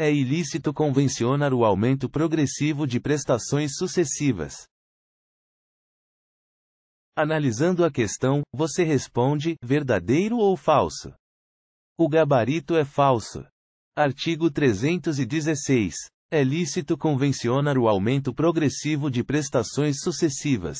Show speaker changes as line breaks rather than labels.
É ilícito convencionar o aumento progressivo de prestações sucessivas. Analisando a questão, você responde: verdadeiro ou falso? O gabarito é falso. Artigo 316. É lícito convencionar o aumento progressivo de prestações sucessivas.